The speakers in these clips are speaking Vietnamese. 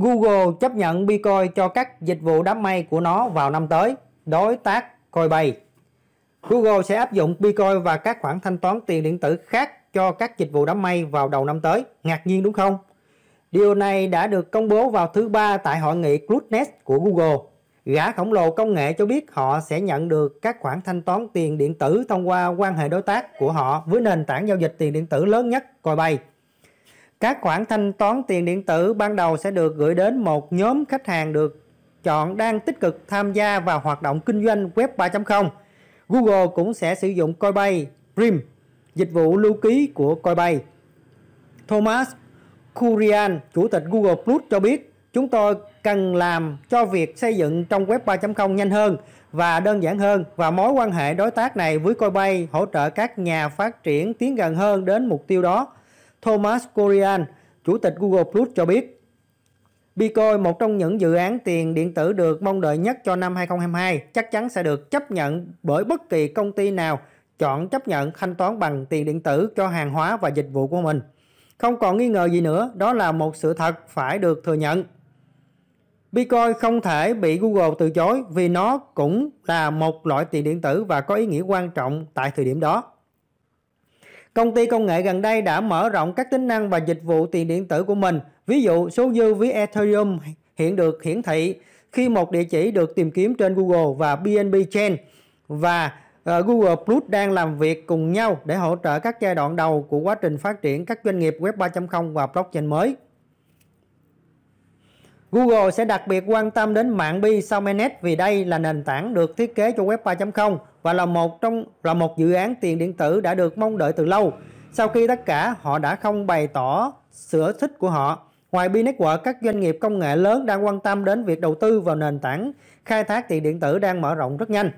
Google chấp nhận Bitcoin cho các dịch vụ đám mây của nó vào năm tới. Đối tác Coinbase Google sẽ áp dụng Bitcoin và các khoản thanh toán tiền điện tử khác cho các dịch vụ đám mây vào đầu năm tới. Ngạc nhiên đúng không? Điều này đã được công bố vào thứ ba tại hội nghị CloudNest của Google. Gã khổng lồ công nghệ cho biết họ sẽ nhận được các khoản thanh toán tiền điện tử thông qua quan hệ đối tác của họ với nền tảng giao dịch tiền điện tử lớn nhất Coinbase. Các khoản thanh toán tiền điện tử ban đầu sẽ được gửi đến một nhóm khách hàng được chọn đang tích cực tham gia vào hoạt động kinh doanh Web 3.0. Google cũng sẽ sử dụng Coinbase Prim, dịch vụ lưu ký của Coinbase. Thomas Kurian, chủ tịch Google Plus cho biết, chúng tôi cần làm cho việc xây dựng trong Web 3.0 nhanh hơn và đơn giản hơn và mối quan hệ đối tác này với Coinbase hỗ trợ các nhà phát triển tiến gần hơn đến mục tiêu đó. Thomas Corian, chủ tịch Google Plus cho biết. Bitcoin, một trong những dự án tiền điện tử được mong đợi nhất cho năm 2022, chắc chắn sẽ được chấp nhận bởi bất kỳ công ty nào chọn chấp nhận thanh toán bằng tiền điện tử cho hàng hóa và dịch vụ của mình. Không còn nghi ngờ gì nữa, đó là một sự thật phải được thừa nhận. Bitcoin không thể bị Google từ chối vì nó cũng là một loại tiền điện tử và có ý nghĩa quan trọng tại thời điểm đó. Công ty công nghệ gần đây đã mở rộng các tính năng và dịch vụ tiền điện tử của mình. Ví dụ, số dư ví Ethereum hiện được hiển thị khi một địa chỉ được tìm kiếm trên Google và BNB Chain và ờ, Google Plus đang làm việc cùng nhau để hỗ trợ các giai đoạn đầu của quá trình phát triển các doanh nghiệp Web 3.0 và blockchain mới. Google sẽ đặc biệt quan tâm đến mạng bi sau Salmonet vì đây là nền tảng được thiết kế cho Web 3.0 và là một trong là một dự án tiền điện tử đã được mong đợi từ lâu. Sau khi tất cả, họ đã không bày tỏ sửa thích của họ. Ngoài bi network, các doanh nghiệp công nghệ lớn đang quan tâm đến việc đầu tư vào nền tảng khai thác tiền điện tử đang mở rộng rất nhanh.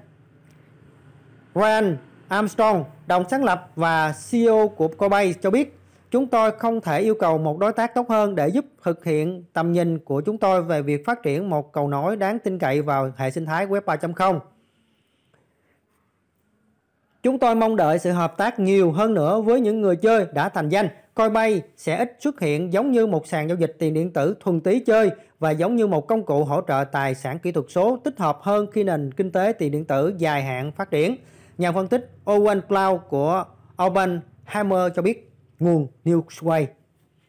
Ryan Armstrong, đồng sáng lập và CEO của Coinbase cho biết Chúng tôi không thể yêu cầu một đối tác tốt hơn để giúp thực hiện tầm nhìn của chúng tôi về việc phát triển một cầu nối đáng tin cậy vào hệ sinh thái Web 3.0. Chúng tôi mong đợi sự hợp tác nhiều hơn nữa với những người chơi đã thành danh. Coinbase sẽ ít xuất hiện giống như một sàn giao dịch tiền điện tử thuần túy chơi và giống như một công cụ hỗ trợ tài sản kỹ thuật số tích hợp hơn khi nền kinh tế tiền điện tử dài hạn phát triển. Nhà phân tích Owen Cloud của Open Hammer cho biết nguồn Newsway.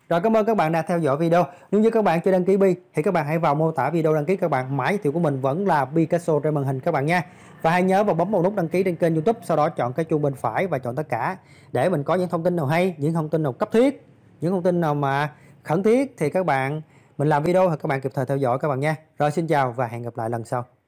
Rồi cảm ơn các bạn đã theo dõi video. Nếu như các bạn chưa đăng ký Bi thì các bạn hãy vào mô tả video đăng ký các bạn. Mã giới thiệu của mình vẫn là Picasso trên màn hình các bạn nha. Và hãy nhớ vào bấm một nút đăng ký trên kênh YouTube, sau đó chọn cái chuông bên phải và chọn tất cả để mình có những thông tin nào hay, những thông tin nào cấp thiết, những thông tin nào mà khẩn thiết thì các bạn mình làm video thì các bạn kịp thời theo dõi các bạn nha. Rồi xin chào và hẹn gặp lại lần sau.